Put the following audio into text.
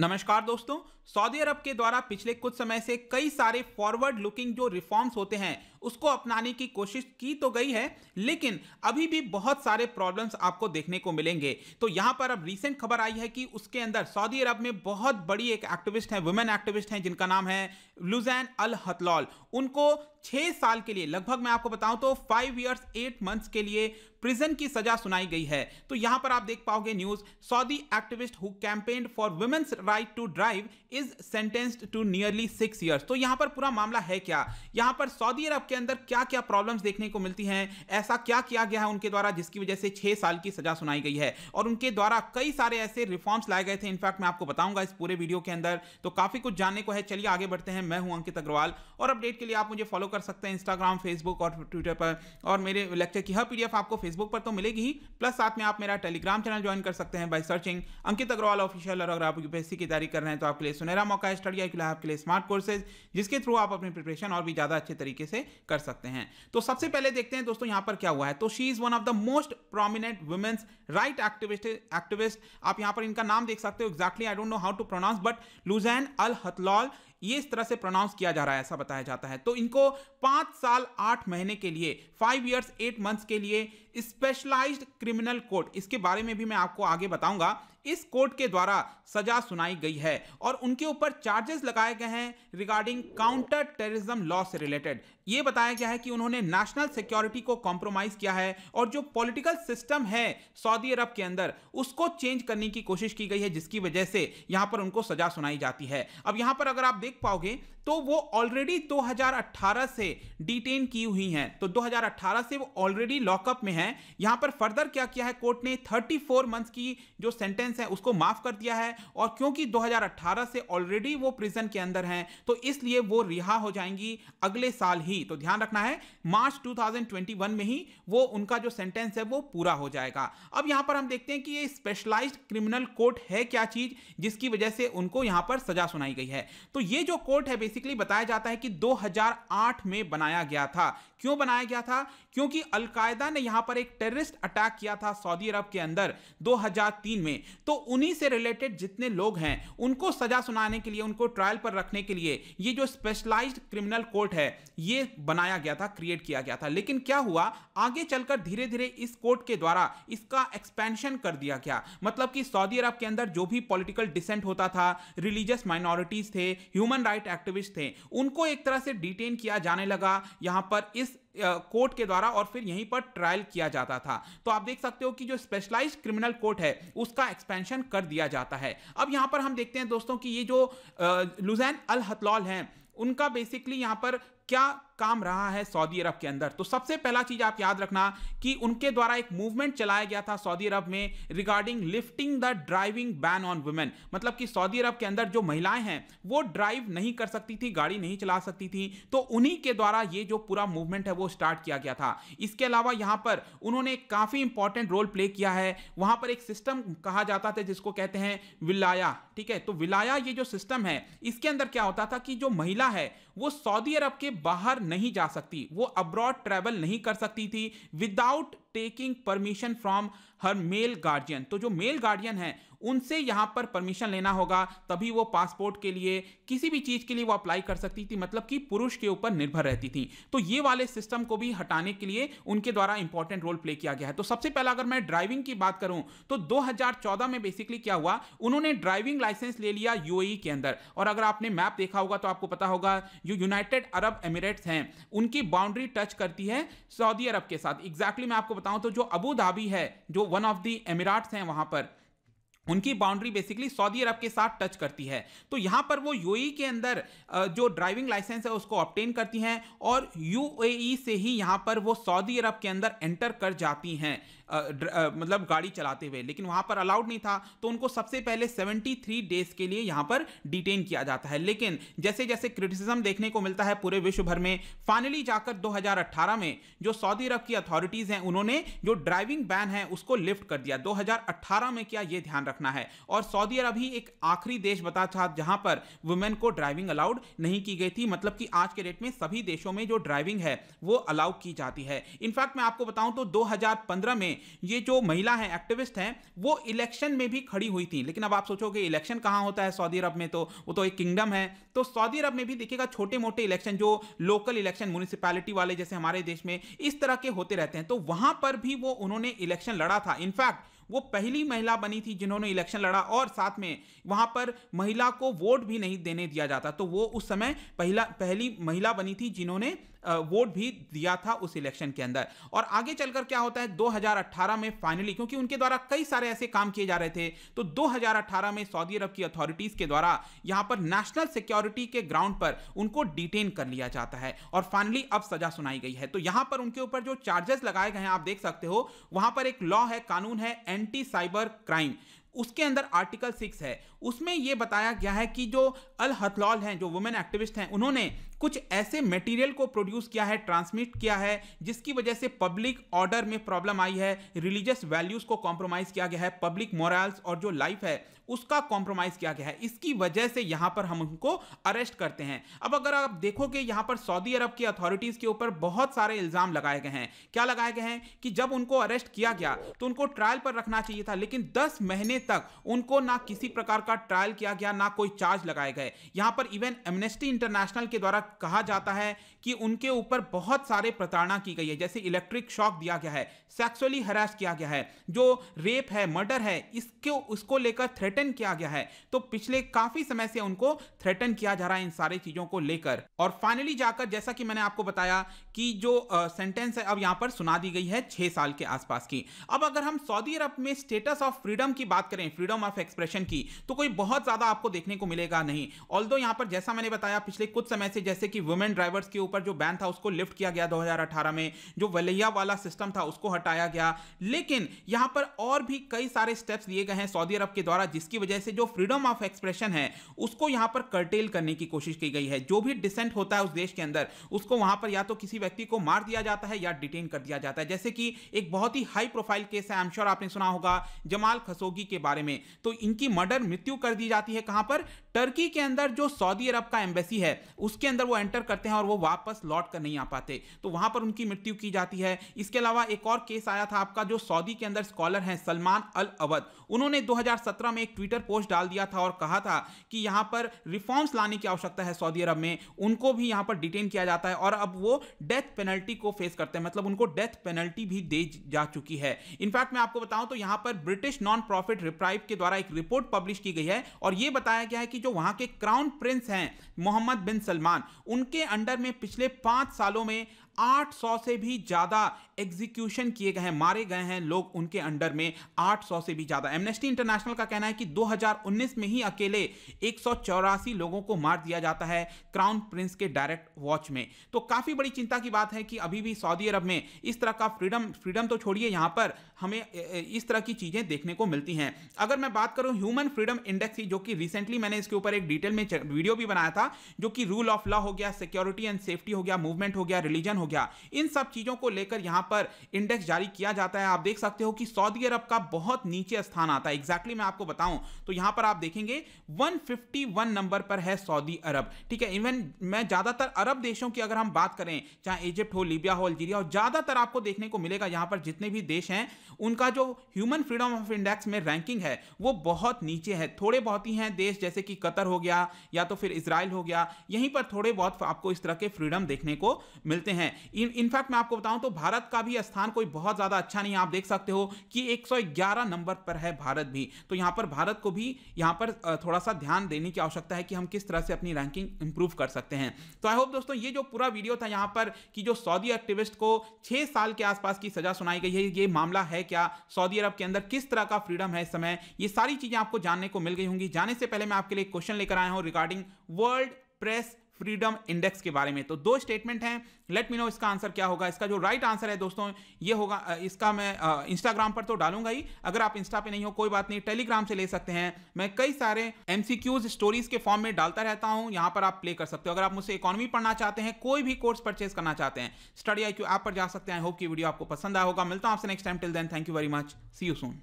नमस्कार दोस्तों Saudi Arabia के द्वारा पिछले कुछ समय से कई सारे फॉरवर्ड लुकिंग जो रिफॉर्म्स होते हैं उसको अपनाने की कोशिश की तो गई है लेकिन अभी भी बहुत सारे प्रॉब्लम्स आपको देखने को मिलेंगे तो यहां पर अब रिसेंट खबर आई है कि उसके अंदर सऊदी अरब में बहुत बड़ी एक एक्टिविस्ट है वुमेन एक्टिविस्ट हैं जिनका नाम है लुजैन अल हतलॉल उनको छह साल के लिए लगभग मैं आपको बताऊं तो फाइव ईयर्स एट मंथ्स के लिए प्रिजन की सजा सुनाई गई है तो यहां पर आप देख पाओगे news Saudi activist who campaign for women's right to drive is sentenced to nearly six years तो यहां पर पूरा मामला है क्या यहां पर सऊदी अरब के अंदर क्या क्या प्रॉब्लम्स देखने को मिलती हैं ऐसा क्या किया गया है उनके द्वारा जिसकी वजह से छह साल की सजा सुनाई गई है और उनके द्वारा कई सारे ऐसे रिफॉर्म्स लाए गए थे इनफैक्ट मैं आपको बताऊंगा इस पूरे वीडियो के अंदर तो काफी कुछ जानने को है चलिए आगे बढ़ते हैं मैं हूं अंकित अग्रवाल और अपडेट के लिए आप मुझे फॉलो कर सकते हैं इंस्टाग्राम फेसबुक और ट्विटर पर और मेरे लेक्चर की हर पीडीएफ आपको फेसबुक पर तो मिलेगी ही प्लस साथ में आप मेरा टेलीग्राम चैनल ज्वाइन कर सकते हैं by searching Ankit Agrawal official और अगर आप यूपीएससी की तैयारी कर रहे हैं तो आपके लिए सुनहरा मौका है स्टडी आई आपके लिए स्मार्ट कोर्सेज जिसके थ्रू आप अपनी प्रिपरेशन और भी ज़्यादा अच्छे तरीके से कर सकते हैं तो सबसे पहले देखते हैं दोस्तों यहाँ पर क्या हुआ है तो she is one of the most prominent women's right activist activist आप यहाँ पर इनका नाम देख सकते हो exactly I don't know how to pronounce but Loujain al Hathloul ये इस तरह से प्रोनाउंस किया जा रहा है ऐसा बताया जाता है तो इनको पांच साल आठ महीने के लिए फाइव ईयर्स एट मंथ्स के लिए स्पेशलाइज्ड क्रिमिनल कोर्ट इसके बारे में भी मैं आपको आगे बताऊंगा इस कोर्ट के द्वारा सजा सुनाई गई है और उनके ऊपर चार्जेस लगाए गए हैं रिगार्डिंग काउंटर टेररिज्म लॉ से रिलेटेड ये बताया गया है कि उन्होंने नेशनल सिक्योरिटी को कॉम्प्रोमाइज किया है और जो पॉलिटिकल सिस्टम है सऊदी अरब के अंदर उसको चेंज करने की कोशिश की गई है जिसकी वजह से यहां पर उनको सजा सुनाई जाती है अब यहां पर अगर आप देख पाओगे तो वो ऑलरेडी 2018 से डिटेन की हुई हैं तो 2018 से वो ऑलरेडी लॉकअप में हैं यहां पर फर्दर क्या किया है कोर्ट ने 34 मंथ्स की जो सेंटेंस है उसको माफ कर दिया है और क्योंकि 2018 से ऑलरेडी वो प्रिजन के अंदर हैं तो इसलिए वो रिहा हो जाएंगी अगले साल ही तो ध्यान रखना है मार्च 2021 में ही वो उनका जो सेंटेंस है वो पूरा हो जाएगा अब यहां पर हम देखते हैं कि ये स्पेशलाइज्ड क्रिमिनल कोर्ट है क्या चीज जिसकी वजह से उनको यहां पर सजा सुनाई गई है तो ये जो कोर्ट है बेसिकली बताया जाता है कि 2008 में बनाया गया था क्यों बनाया गया था क्योंकि अलकायदा ने यहां पर एक टेररिस्ट अटैक किया था सऊदी अरब के अंदर 2003 में तो उन्हीं से रिलेटेड जितने लोग हैं उनको सजा सुनाने के लिए उनको ट्रायल पर रखने के लिए ये जो स्पेशलाइज्ड क्रिमिनल कोर्ट है ये बनाया गया था क्रिएट किया गया था लेकिन क्या हुआ आगे चलकर धीरे धीरे इस कोर्ट के द्वारा इसका एक्सपेंशन कर दिया गया मतलब कि सऊदी अरब के अंदर जो भी पॉलिटिकल डिसेंट होता था रिलीजियस माइनॉरिटीज थे ह्यूमन राइट एक्टिविस्ट एक्टिविस्ट थे उनको एक तरह से डिटेन किया जाने लगा यहां पर इस कोर्ट के द्वारा और फिर यहीं पर ट्रायल किया जाता था तो आप देख सकते हो कि जो स्पेशलाइज्ड क्रिमिनल कोर्ट है उसका एक्सपेंशन कर दिया जाता है अब यहां पर हम देखते हैं दोस्तों कि ये जो लुजैन अल हतलॉल हैं उनका बेसिकली यहां पर क्या काम रहा है सऊदी अरब के अंदर तो सबसे पहला चीज आप याद रखना कि उनके द्वारा एक मूवमेंट चलाया गया था सऊदी अरब में regarding lifting the driving ban on women मतलब कि सऊदी अरब के अंदर जो महिलाएं हैं वो ड्राइव नहीं कर सकती थी गाड़ी नहीं चला सकती थी तो उन्हीं के द्वारा ये जो पूरा मूवमेंट है वो स्टार्ट किया गया था इसके अलावा यहां पर उन्होंने काफी इंपॉर्टेंट रोल प्ले किया है वहां पर एक सिस्टम कहा जाता था जिसको कहते हैं विलाया ठीक है तो विलाया ये जो सिस्टम है इसके अंदर क्या होता था कि जो महिला है वो सऊदी अरब के बाहर नहीं जा सकती वो अब्रॉड ट्रैवल नहीं कर सकती थी without taking permission from her male guardian तो जो मेल गार्जियन है उनसे यहाँ पर परमिशन लेना होगा तभी वो पासपोर्ट के लिए किसी भी चीज़ के लिए वो अप्लाई कर सकती थी मतलब कि पुरुष के ऊपर निर्भर रहती थी तो ये वाले सिस्टम को भी हटाने के लिए उनके द्वारा इंपॉर्टेंट रोल प्ले किया गया है तो सबसे पहला अगर मैं ड्राइविंग की बात करूं तो 2014 में बेसिकली क्या हुआ उन्होंने ड्राइविंग लाइसेंस ले लिया यूएई e के अंदर और अगर आपने मैप देखा होगा तो आपको पता होगा जो यूनाइटेड अरब एमिरेट्स हैं उनकी बाउंड्री टच करती है सऊदी अरब के साथ एग्जैक्टली exactly मैं आपको बताऊं तो जो अबू धाबी है जो वन ऑफ दी एमिराट्स हैं वहां पर उनकी बाउंड्री बेसिकली सऊदी अरब के साथ टच करती है तो यहाँ पर वो यूएई e के अंदर जो ड्राइविंग लाइसेंस है उसको ऑप्टेन करती हैं और यूएई e से ही यहाँ पर वो सऊदी अरब के अंदर एंटर कर जाती हैं मतलब गाड़ी चलाते हुए लेकिन वहाँ पर अलाउड नहीं था तो उनको सबसे पहले 73 डेज के लिए यहाँ पर डिटेन किया जाता है लेकिन जैसे जैसे क्रिटिसिज्म देखने को मिलता है पूरे विश्व भर में फाइनली जाकर 2018 में जो सऊदी अरब की अथॉरिटीज़ हैं उन्होंने जो ड्राइविंग बैन है उसको लिफ्ट कर दिया 2018 में क्या ये ध्यान रखना है और सऊदी अरब ही एक आखिरी देश बता था जहां पर वुमेन को ड्राइविंग अलाउड नहीं की गई थी मतलब कि आज के डेट में सभी देशों में जो ड्राइविंग है वो अलाउ की जाती है इनफैक्ट मैं आपको बताऊं तो 2015 में ये जो महिला है एक्टिविस्ट हैं वो इलेक्शन में भी खड़ी हुई थी लेकिन अब आप सोचोगे इलेक्शन कहाँ होता है सऊदी अरब में तो वो तो एक किंगडम है तो सऊदी अरब में भी देखिएगा छोटे मोटे इलेक्शन जो लोकल इलेक्शन म्यूनिसिपैलिटी वाले जैसे हमारे देश में इस तरह के होते रहते हैं तो वहां पर भी वो उन्होंने इलेक्शन लड़ा था इनफैक्ट वो पहली महिला बनी थी जिन्होंने इलेक्शन लड़ा और साथ में वहां पर महिला को वोट भी नहीं देने दिया जाता तो वो उस समय पहला पहली महिला बनी थी जिन्होंने वोट भी दिया था उस इलेक्शन के अंदर और आगे चलकर क्या होता है 2018 में फाइनली क्योंकि उनके द्वारा कई सारे ऐसे काम किए जा रहे थे तो 2018 में सऊदी अरब की अथॉरिटीज के द्वारा यहां पर नेशनल सिक्योरिटी के ग्राउंड पर उनको डिटेन कर लिया जाता है और फाइनली अब सजा सुनाई गई है तो यहां पर उनके ऊपर जो चार्जेस लगाए गए हैं आप देख सकते हो वहां पर एक लॉ है कानून है एंटी साइबर क्राइम उसके अंदर आर्टिकल सिक्स है उसमें यह बताया गया है कि जो अल हथलॉल हैं जो वुमेन एक्टिविस्ट हैं उन्होंने कुछ ऐसे मटेरियल को प्रोड्यूस किया है ट्रांसमिट किया है जिसकी वजह से पब्लिक ऑर्डर में प्रॉब्लम आई है रिलीजियस वैल्यूज को कॉम्प्रोमाइज किया गया है पब्लिक मोरल्स और जो लाइफ है उसका कॉम्प्रोमाइज किया गया है इसकी वजह से यहां पर हम उनको अरेस्ट करते हैं अब अगर आप देखोगे यहां पर सऊदी अरब की अथॉरिटीज के ऊपर बहुत सारे इल्जाम लगाए गए हैं क्या लगाए गए हैं कि जब उनको अरेस्ट किया गया तो उनको ट्रायल पर रखना चाहिए था लेकिन दस महीने तक उनको ना किसी प्रकार का का ट्रायल किया गया ना कोई चार्ज लगाए गए यहां पर इवन एमनेस्टी इंटरनेशनल के द्वारा कहा जाता है कि उनके ऊपर बहुत सारे प्रताड़ना की गई है जैसे इलेक्ट्रिक शॉक दिया गया है सेक्सुअली हरास किया गया है जो रेप है मर्डर है इसके उसको लेकर थ्रेटन किया गया है तो पिछले काफी समय से उनको थ्रेटन किया जा रहा है इन सारी चीजों को लेकर और फाइनली जाकर जैसा कि मैंने आपको बताया कि जो सेंटेंस है अब यहां पर सुना दी गई है छह साल के आसपास की अब अगर हम सऊदी अरब में स्टेटस ऑफ फ्रीडम की बात करें फ्रीडम ऑफ एक्सप्रेशन की तो कोई बहुत ज़्यादा आपको देखने को मिलेगा नहीं ऑल दो यहां पर जैसा मैंने बताया पिछले कुछ समय से जैसे कि वुमेन ड्राइवर्स के ऊपर जो बैन था उसको लिफ्ट किया गया 2018 में जो वलैया वाला सिस्टम था उसको हटाया गया लेकिन यहां पर और भी कई सारे स्टेप्स लिए गए हैं सऊदी अरब के द्वारा जिसकी वजह से जो फ्रीडम ऑफ एक्सप्रेशन है उसको यहां पर कर्टेल करने की कोशिश की गई है जो भी डिसेंट होता है उस देश के अंदर उसको वहां पर या तो किसी व्यक्ति को मार दिया जाता है या डिटेन कर दिया जाता है जैसे कि एक बहुत ही हाई प्रोफाइल केस है एमश्योर आपने सुना होगा जमाल खसोगी के बारे में तो इनकी मर्डर मृत्यु मृत्यु कर दी जाती है कहां पर टर्की के अंदर जो सऊदी अरब का एम्बेसी है उसके अंदर वो एंटर करते हैं और वो वापस लौट कर नहीं आ पाते तो वहां पर उनकी मृत्यु की जाती है इसके अलावा एक और केस आया था आपका जो सऊदी के अंदर स्कॉलर हैं सलमान अल अवध उन्होंने 2017 में एक ट्विटर पोस्ट डाल दिया था और कहा था कि यहां पर रिफॉर्म्स लाने की आवश्यकता है सऊदी अरब में उनको भी यहां पर डिटेन किया जाता है और अब वो डेथ पेनल्टी को फेस करते हैं मतलब उनको डेथ पेनल्टी भी दे जा चुकी है इनफैक्ट मैं आपको बताऊं तो यहां पर ब्रिटिश नॉन प्रॉफिट रिप्राइव के द्वारा एक रिपोर्ट पब्लिश की गई गई है और यह बताया गया है कि जो वहां के क्राउन प्रिंस हैं मोहम्मद बिन सलमान उनके अंडर में पिछले पांच सालों में 800 से भी ज़्यादा एग्जीक्यूशन किए गए हैं मारे गए हैं लोग उनके अंडर में 800 से भी ज़्यादा एमनेस्टी इंटरनेशनल का कहना है कि 2019 में ही अकेले एक लोगों को मार दिया जाता है क्राउन प्रिंस के डायरेक्ट वॉच में तो काफ़ी बड़ी चिंता की बात है कि अभी भी सऊदी अरब में इस तरह का फ्रीडम फ्रीडम तो छोड़िए यहां पर हमें इस तरह की चीज़ें देखने को मिलती हैं अगर मैं बात करूं ह्यूमन फ्रीडम इंडेक्स की जो कि रिसेंटली मैंने इसके ऊपर एक डिटेल में वीडियो भी बनाया था जो कि रूल ऑफ लॉ हो गया सिक्योरिटी एंड सेफ्टी हो गया मूवमेंट हो गया रिलीजन हो गया इन सब चीज़ों को लेकर यहां पर इंडेक्स जारी किया जाता है आप देख सकते हो कि सऊदी अरब का बहुत नीचे स्थान आता है एग्जैक्टली मैं आपको बताऊं तो यहां पर आप देखेंगे 151 नंबर पर है सऊदी अरब ठीक है इवन मैं ज़्यादातर अरब देशों की अगर हम बात करें चाहे इजिप्ट हो लीबिया हो अल्जीरिया हो ज़्यादातर आपको देखने को मिलेगा यहां पर जितने भी देश हैं उनका जो ह्यूमन फ्रीडम ऑफ इंडेक्स में रैंकिंग है वो बहुत नीचे है थोड़े बहुत ही हैं देश जैसे कि कतर हो गया या तो फिर इसराइल हो गया यहीं पर थोड़े बहुत आपको इस तरह के फ्रीडम देखने को मिलते हैं इन इनफैक्ट मैं आपको बताऊं तो भारत का भी स्थान कोई बहुत ज़्यादा अच्छा नहीं आप देख सकते हो कि 111 नंबर पर है भारत भी तो यहां पर भारत को भी यहां पर थोड़ा सा ध्यान देने की आवश्यकता है कि हम किस तरह से अपनी रैंकिंग इंप्रूव कर सकते हैं तो आई होप दोस्तों ये जो पूरा वीडियो था यहां पर कि जो सऊदी एक्टिविस्ट को छह साल के आसपास की सजा सुनाई गई है ये मामला है क्या सऊदी अरब के अंदर किस तरह का फ्रीडम है इस समय ये सारी चीज़ें आपको जानने को मिल गई होंगी जाने से पहले मैं आपके लिए क्वेश्चन लेकर आया हूं regarding world press freedom index के बारे में तो दो स्टेटमेंट हैं लेट मी नो इसका आंसर क्या होगा इसका जो राइट right आंसर है दोस्तों ये होगा इसका मैं इंस्टाग्राम पर तो डालूंगा ही अगर आप इंस्टा पे नहीं हो कोई बात नहीं टेलीग्राम से ले सकते हैं मैं कई सारे एमसीक्यूज स्टोरीज के फॉर्म में डालता रहता हूं यहां पर आप प्ले कर सकते हो अगर आप मुझसे इकोनॉमी पढ़ना चाहते हैं कोई भी कोर्स परचेज करना चाहते हैं स्टडी आई क्यू ऐप पर जा सकते हैं होप की वीडियो आपको पसंद आया होगा मिलता हूं आपसे next time till then thank you very much see you soon